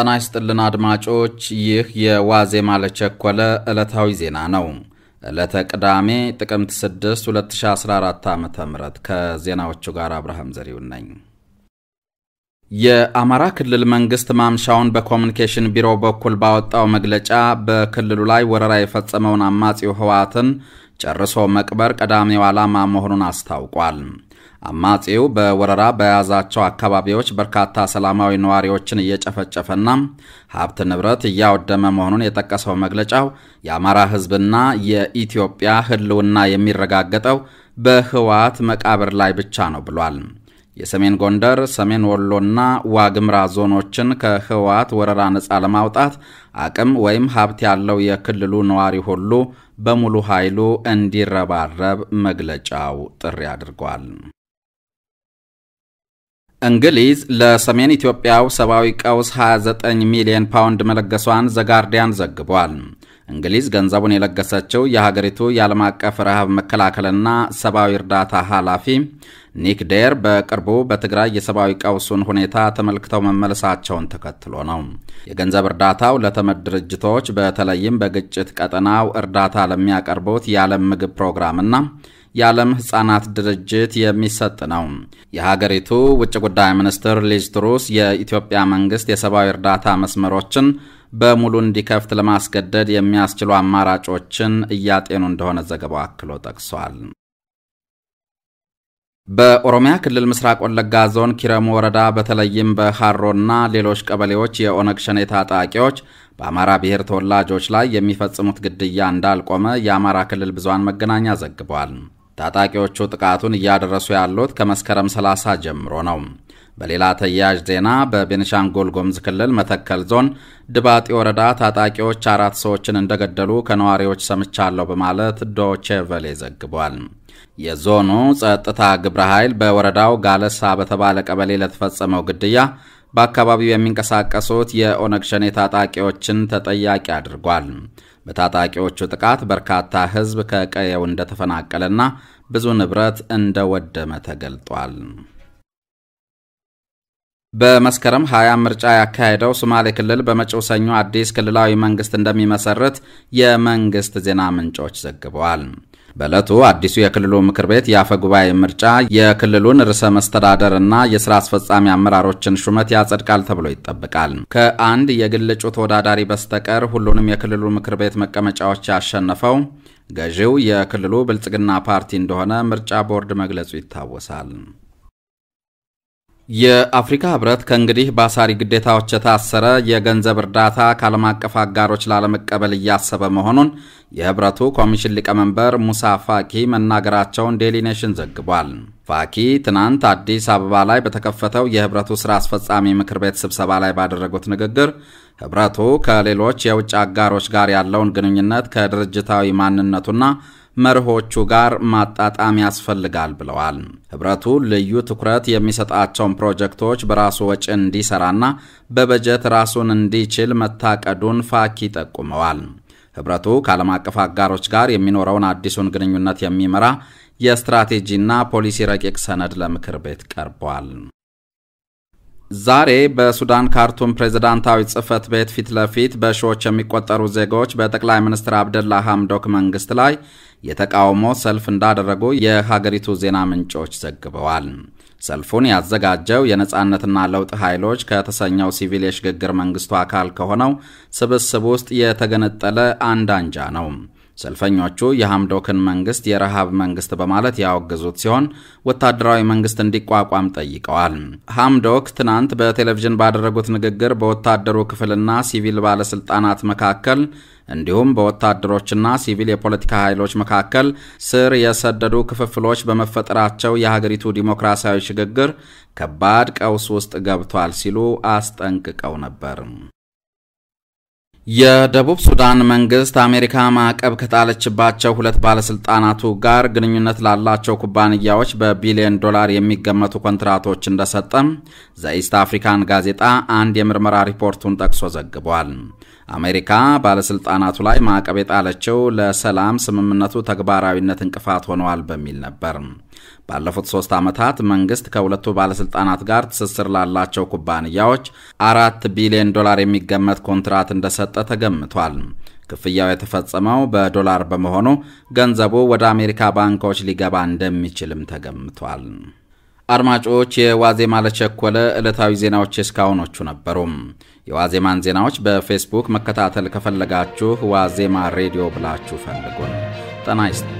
ጤና ይስጥልን አድማጮች፣ ይህ የዋዜማ ለቸኮለ ዕለታዊ ዜና ነው። ዕለተ ቅዳሜ ጥቅምት 6 2014 ዓ ም ከዜናዎቹ ጋር አብርሃም ዘሪሁን ነኝ። የአማራ ክልል መንግሥት ማምሻውን በኮሚኒኬሽን ቢሮ በኩል ባወጣው መግለጫ በክልሉ ላይ ወረራ የፈጸመውን አማጺው ህወሓትን ጨርሶ መቅበር ቀዳሚው ዓላማ መሆኑን አስታውቋል። አማጺው በወረራ በያዛቸው አካባቢዎች በርካታ ሰላማዊ ነዋሪዎችን እየጨፈጨፈና ሀብት ንብረት እያወደመ መሆኑን የጠቀሰው መግለጫው የአማራ ሕዝብና የኢትዮጵያ ሕልውና የሚረጋገጠው በህወሓት መቃብር ላይ ብቻ ነው ብሏል። የሰሜን ጎንደር፣ ሰሜን ወሎና ዋግምራ ዞኖችን ከህወሓት ወረራ ነፃ ለማውጣት አቅም ወይም ሀብት ያለው የክልሉ ነዋሪ ሁሉ በሙሉ ኃይሉ እንዲረባረብ መግለጫው ጥሪ አድርጓል። እንግሊዝ ለሰሜን ኢትዮጵያው ሰብአዊ ቀውስ 29 ሚሊዮን ፓውንድ መለገሷን ዘጋርዲያን ዘግቧል። እንግሊዝ ገንዘቡን የለገሰችው የሀገሪቱ የዓለም አቀፍ ረሃብ መከላከልና ሰብአዊ እርዳታ ኃላፊ ኒክ ዴር በቅርቡ በትግራይ የሰብአዊ ቀውሱን ሁኔታ ተመልክተው መመለሳቸውን ተከትሎ ነው። የገንዘብ እርዳታው ለተመድ ድርጅቶች በተለይም በግጭት ቀጠናው እርዳታ ለሚያቀርቡት የዓለም ምግብ ፕሮግራምና የዓለም ሕፃናት ድርጅት የሚሰጥ ነው። የሀገሪቱ ውጭ ጉዳይ ሚኒስትር ሊዝ ትሩስ የኢትዮጵያ መንግሥት የሰብአዊ እርዳታ መስመሮችን በሙሉ እንዲከፍት ለማስገደድ የሚያስችሉ አማራጮችን እያጤኑ እንደሆነ ዘገባው አክሎ ጠቅሷል። በኦሮሚያ ክልል ምስራቅ ወለጋ ዞን ኪረሙ ወረዳ በተለይም በሃሮና ሌሎች ቀበሌዎች የኦነግ ሸኔ ታጣቂዎች በአማራ ብሔር ተወላጆች ላይ የሚፈጽሙት ግድያ እንዳልቆመ የአማራ ክልል ብዙሃን መገናኛ ዘግቧል። ታጣቂዎቹ ጥቃቱን እያደረሱ ያሉት ከመስከረም 30 ጀምሮ ነው። በሌላ ተያያዥ ዜና በቤንሻንጉል ጉሙዝ ክልል መተከል ዞን ድባጤ ወረዳ ታጣቂዎች አራት ሰዎችን እንደገደሉ ከነዋሪዎች ሰምቻለሁ በማለት ዶቼቨሌ ዘግቧል። የዞኑ ጸጥታ ግብረ ኃይል በወረዳው ጋለሳ በተባለ ቀበሌ ለተፈጸመው ግድያ በአካባቢው የሚንቀሳቀሱት የኦነግ ሸኔ ታጣቂዎችን ተጠያቂ አድርጓል። በታጣቂዎቹ ጥቃት በርካታ ሕዝብ ከቀየው እንደተፈናቀለና ብዙ ንብረት እንደወደመ ተገልጧል። በመስከረም 20 ምርጫ ያካሄደው ሶማሌ ክልል በመጪው ሰኞ አዲስ ክልላዊ መንግስት እንደሚመሰርት የመንግስት ዜና ምንጮች ዘግበዋል። በዕለቱ አዲሱ የክልሉ ምክር ቤት የአፈ ጉባኤ ምርጫ የክልሉን ርዕሰ መስተዳደር እና የስራ አስፈጻሚ አመራሮችን ሹመት ያጸድቃል ተብሎ ይጠበቃል። ከአንድ የግል እጩ ተወዳዳሪ በስተቀር ሁሉንም የክልሉ ምክር ቤት መቀመጫዎች ያሸነፈው ገዢው የክልሉ ብልጽግና ፓርቲ እንደሆነ ምርጫ ቦርድ መግለጹ ይታወሳል። የአፍሪካ ህብረት ከእንግዲህ በአሳሪ ግዴታዎች የታሰረ የገንዘብ እርዳታ ከዓለም አቀፍ አጋሮች ላለመቀበል እያሰበ መሆኑን የህብረቱ ኮሚሽን ሊቀመንበር ሙሳ ፋኪ መናገራቸውን ዴሊ ኔሽን ዘግቧል። ፋኪ ትናንት አዲስ አበባ ላይ በተከፈተው የህብረቱ ስራ አስፈጻሚ ምክር ቤት ስብሰባ ላይ ባደረጉት ንግግር ህብረቱ ከሌሎች የውጭ አጋሮች ጋር ያለውን ግንኙነት ከድርጅታዊ ማንነቱና መርሆቹ ጋር ማጣጣም ያስፈልጋል ብለዋል። ህብረቱ ልዩ ትኩረት የሚሰጣቸውን ፕሮጀክቶች በራሱ ወጪ እንዲሰራና በበጀት ራሱን እንዲችል መታቀዱን ፋኪ ጠቁመዋል። ህብረቱ ከዓለም አቀፍ አጋሮች ጋር የሚኖረውን አዲሱን ግንኙነት የሚመራ የስትራቴጂና ፖሊሲ ረቂቅ ሰነድ ለምክር ቤት ቀርቧል። ዛሬ በሱዳን ካርቱም ፕሬዝዳንታዊ ጽህፈት ቤት ፊት ለፊት በሺዎች የሚቆጠሩ ዜጎች በጠቅላይ ሚኒስትር አብደላ ሐምዶክ መንግስት ላይ የተቃውሞ ሰልፍ እንዳደረጉ የሀገሪቱ ዜና ምንጮች ዘግበዋል። ሰልፉን ያዘጋጀው የነጻነትና ለውጥ ኃይሎች ከተሰኘው ሲቪል የሽግግር መንግስቱ አካል ከሆነው ስብስብ ውስጥ የተገነጠለ አንድ አንጃ ነው። ሰልፈኞቹ የሐምዶክን መንግስት የረሃብ መንግስት በማለት ያወገዙት ሲሆን ወታደራዊ መንግስት እንዲቋቋም ጠይቀዋል። ሐምዶክ ትናንት በቴሌቪዥን ባደረጉት ንግግር በወታደሩ ክፍልና ሲቪል ባለስልጣናት መካከል እንዲሁም በወታደሮችና ሲቪል የፖለቲካ ኃይሎች መካከል ስር የሰደዱ ክፍፍሎች በመፈጠራቸው የሀገሪቱ ዲሞክራሲያዊ ሽግግር ከባድ ቀውስ ውስጥ ገብቷል ሲሉ አስጠንቅቀው ነበር። የደቡብ ሱዳን መንግስት አሜሪካ ማዕቀብ ከጣለችባቸው ሁለት ባለስልጣናቱ ጋር ግንኙነት ላላቸው ኩባንያዎች በቢሊዮን ዶላር የሚገመቱ ኮንትራቶች እንደሰጠ ዘኢስት አፍሪካን ጋዜጣ አንድ የምርመራ ሪፖርቱን ጠቅሶ ዘግቧል። አሜሪካ ባለስልጣናቱ ላይ ማዕቀብ የጣለችው ለሰላም ስምምነቱ ተግባራዊነት እንቅፋት ሆነዋል በሚል ነበር። ባለፉት ሶስት ዓመታት መንግስት ከሁለቱ ባለሥልጣናት ጋር ትስስር ላላቸው ኩባንያዎች አራት ቢሊዮን ዶላር የሚገመት ኮንትራት እንደሰጠ ተገምቷል። ክፍያው የተፈጸመው በዶላር በመሆኑ ገንዘቡ ወደ አሜሪካ ባንኮች ሊገባ እንደሚችልም ተገምቷል። አድማጮች፣ የዋዜማ ለቸኮለ ዕለታዊ ዜናዎች እስካሁኖቹ ነበሩ። የዋዜማን ዜናዎች በፌስቡክ መከታተል ከፈለጋችሁ ዋዜማ ሬዲዮ ብላችሁ ፈልጉን። ጤና ይስጥ